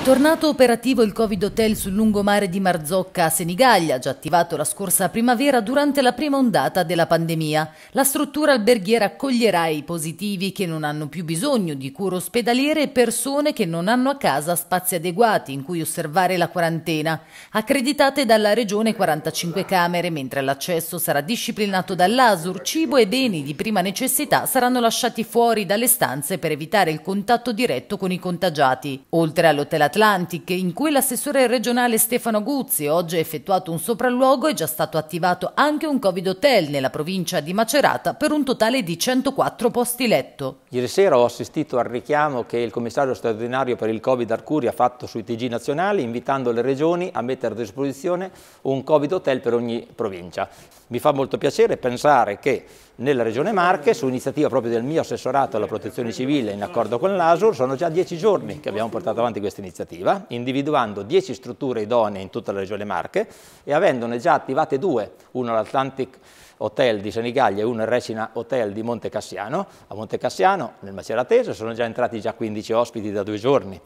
È tornato operativo il Covid Hotel sul lungomare di Marzocca a Senigallia, già attivato la scorsa primavera durante la prima ondata della pandemia. La struttura alberghiera accoglierà i positivi che non hanno più bisogno di cure ospedaliere e persone che non hanno a casa spazi adeguati in cui osservare la quarantena. Accreditate dalla Regione 45 camere, mentre l'accesso sarà disciplinato dall'ASUR, cibo e beni di prima necessità saranno lasciati fuori dalle stanze per evitare il contatto diretto con i contagiati. Oltre all'hotel Atlantiche, in cui l'assessore regionale Stefano Guzzi oggi ha effettuato un sopralluogo, è già stato attivato anche un Covid hotel nella provincia di Macerata per un totale di 104 posti letto. Ieri sera ho assistito al richiamo che il commissario straordinario per il Covid Arcuri ha fatto sui TG nazionali, invitando le regioni a mettere a disposizione un Covid hotel per ogni provincia. Mi fa molto piacere pensare che nella regione Marche, su iniziativa proprio del mio assessorato alla protezione civile in accordo con l'ASUR, sono già dieci giorni che abbiamo portato avanti questa iniziativa, individuando dieci strutture idonee in tutta la regione Marche e avendone già attivate due, uno l'Atlantic Hotel di Senigallia e uno il Recina Hotel di Monte Cassiano. A Monte Cassiano, nel Maceratese, sono già entrati già 15 ospiti da due giorni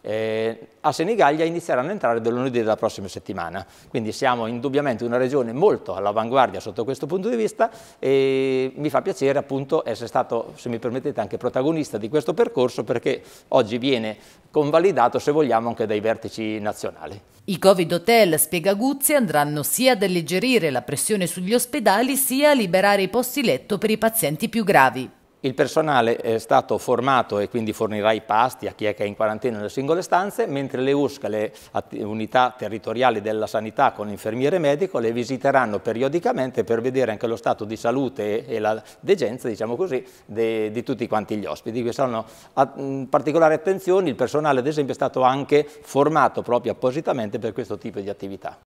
eh, a Senigallia inizieranno a entrare da lunedì della prossima settimana. Quindi siamo indubbiamente una regione molto all'avanguardia sotto questo punto di vista e mi fa piacere appunto essere stato, se mi permettete, anche protagonista di questo percorso perché oggi viene convalidato, se vogliamo, anche dai vertici nazionali. I Covid Hotel, spiega Guzzi, andranno sia ad alleggerire la pressione sugli ospedali sia a liberare i posti letto per i pazienti più gravi. Il personale è stato formato e quindi fornirà i pasti a chi è che è in quarantena nelle singole stanze, mentre le USC, le unità territoriali della sanità con infermiere medico, le visiteranno periodicamente per vedere anche lo stato di salute e la degenza, diciamo così, de, di tutti quanti gli ospiti. Quindi saranno a, mh, particolari attenzioni, il personale ad esempio è stato anche formato proprio appositamente per questo tipo di attività.